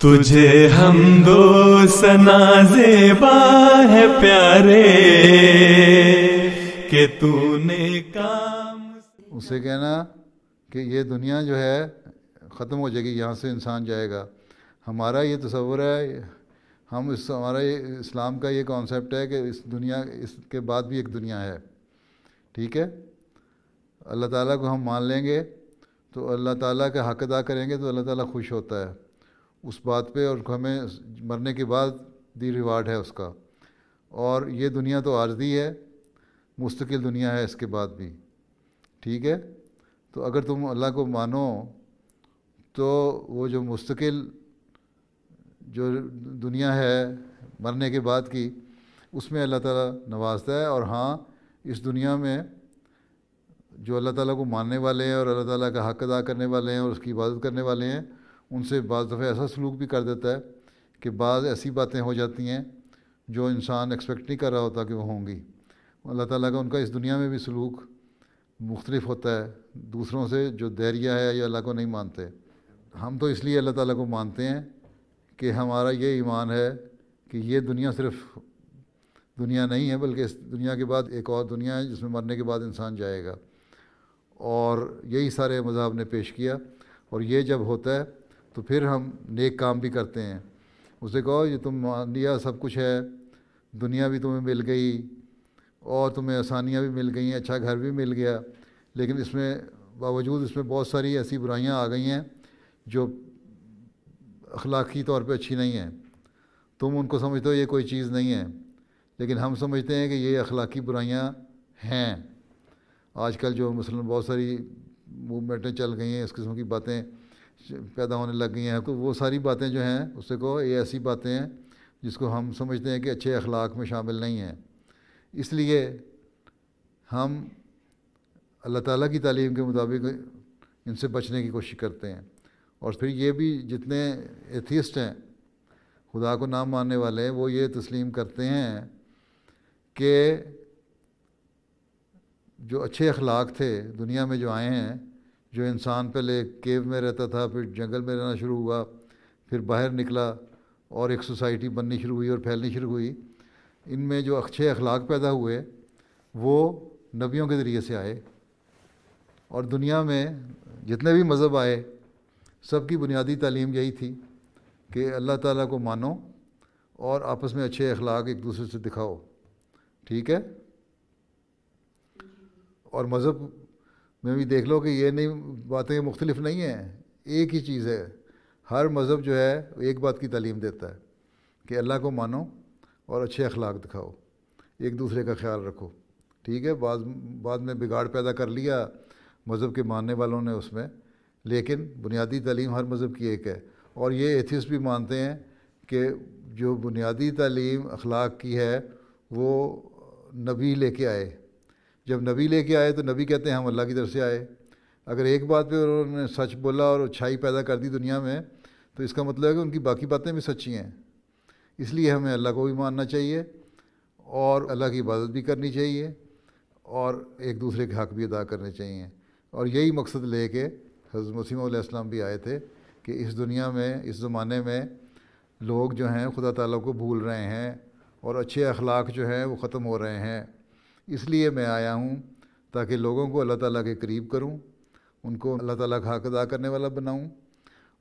तुझे हम दो जेबा है प्यारे के तूने काम उसे कहना कि ये दुनिया जो है ख़त्म हो जाएगी यहाँ से इंसान जाएगा हमारा ये तस्वुर है हम इस हमारा ये इस्लाम का ये कॉन्सेप्ट है कि इस दुनिया इसके बाद भी एक दुनिया है ठीक है अल्लाह ताला को हम मान लेंगे तो अल्लाह ताला का हक अदा करेंगे तो अल्लाह ताला खुश होता है उस बात पे और हमें मरने के बाद दी रिवार्ड है उसका और ये दुनिया तो आर्जी है मुस्तकिल दुनिया है इसके बाद भी ठीक है तो अगर तुम अल्लाह को मानो तो वो जो मुस्तकिल जो दुनिया है मरने के बाद की उसमें अल्लाह ताला नवाजता है और हाँ इस दुनिया में जो अल्लाह ताला को मानने वाले हैं और अल्लाह ताला का हक अदा करने वाले हैं और उसकी इबादत करने वाले हैं उनसे बज़ दफ़े ऐसा सलूक भी कर देता है कि बाद ऐसी बातें हो जाती हैं जो इंसान एक्सपेक्ट नहीं कर रहा होता कि वो होंगी अल्लाह ताला का उनका इस दुनिया में भी सलूक मुख्तलिफ होता है दूसरों से जो दैरिया है या अल्लाह को नहीं मानते हम तो इसलिए अल्लाह ताला को मानते हैं कि हमारा ये ईमान है कि ये दुनिया सिर्फ दुनिया नहीं है बल्कि इस दुनिया के बाद एक और दुनिया है जिसमें मरने के बाद इंसान जाएगा और यही सारे मज़हब ने पेश किया और ये जब होता है तो फिर हम नेक काम भी करते हैं उसे कहो ये तुम मान लिया सब कुछ है दुनिया भी तुम्हें मिल गई और तुम्हें आसानियाँ भी मिल गई हैं अच्छा घर भी मिल गया लेकिन इसमें बावजूद इसमें बहुत सारी ऐसी बुराइयाँ आ गई हैं जो अखलाकी तौर पे अच्छी नहीं हैं तुम उनको समझते हो ये कोई चीज़ नहीं है लेकिन हम समझते हैं कि ये अखलाकी बुराइयाँ हैं आजकल जो मुसलमान बहुत सारी मूवमेंटें चल गई हैं इस किस्म की बातें पैदा होने लग गई हैं तो वो सारी बातें जो हैं उससे को ये ऐसी बातें हैं जिसको हम समझते हैं कि अच्छे अखलाक में शामिल नहीं हैं इसलिए हम अल्लाह ताला की तालीम के मुताबिक इनसे बचने की कोशिश करते हैं और फिर ये भी जितने एथिस्ट हैं खुदा को नाम मानने वाले वो ये तस्लीम करते हैं कि जो अच्छे अखलाक थे दुनिया में जो आए हैं जो इंसान पहले केव में रहता था फिर जंगल में रहना शुरू हुआ फिर बाहर निकला और एक सोसाइटी बननी शुरू हुई और फैलनी शुरू हुई इनमें जो अच्छे अखलाक पैदा हुए वो नबियों के ज़रिए से आए और दुनिया में जितने भी मज़हब आए सब की बुनियादी तालीम यही थी कि अल्लाह ताला को मानो और आपस में अच्छे अखलाक एक दूसरे से दिखाओ ठीक है और मज़हब में भी देख लो कि ये नहीं बातें मुख्तलिफ नहीं हैं एक ही चीज़ है हर मज़हब जो है एक बात की तालीम देता है कि अल्लाह को मानो और अच्छे अखलाक दिखाओ एक दूसरे का ख्याल रखो ठीक है बाद बाद में बिगाड़ पैदा कर लिया मज़हब के मानने वालों ने उसमें लेकिन बुनियादी तलीम हर मज़हब की एक है और ये एथिस भी मानते हैं कि जो बुनियादी तलीम अखलाक की है वो नबी लेके आए जब नबी लेके आए तो नबी कहते हैं हम अल्लाह की तरफ से आए अगर एक बात पे उन्होंने सच बोला और अच्छाई पैदा कर दी दुनिया में तो इसका मतलब है कि उनकी बाकी बातें भी सच्ची हैं इसलिए हमें अल्लाह को भी मानना चाहिए और अल्लाह की इबादत भी करनी चाहिए और एक दूसरे के हक़ भी अदा करने चाहिए और यही मकसद ले के हज़रत मसीम भी आए थे कि इस दुनिया में इस ज़माने में लोग जो हैं खुदा ताला को भूल रहे हैं और अच्छे अखलाक जो हैं वो ख़त्म हो रहे हैं इसलिए मैं आया हूँ ताकि लोगों को अल्लाह ताला के करीब करूँ उनको अल्लाह ताला का हक अदा करने वाला बनाऊँ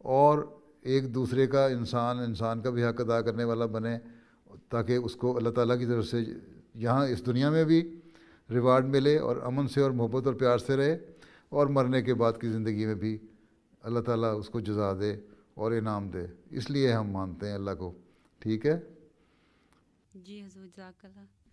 और एक दूसरे का इंसान इंसान का भी हक अदा करने वाला बने ताकि उसको अल्लाह ताला की तरफ से यहाँ इस दुनिया में भी रिवार्ड मिले और अमन से और मोहब्बत और प्यार से रहे और मरने के बाद की ज़िंदगी में भी अल्लाह ताला उसको जजा दे और इनाम दे इसलिए हम मानते हैं अल्लाह को ठीक है जी हजूर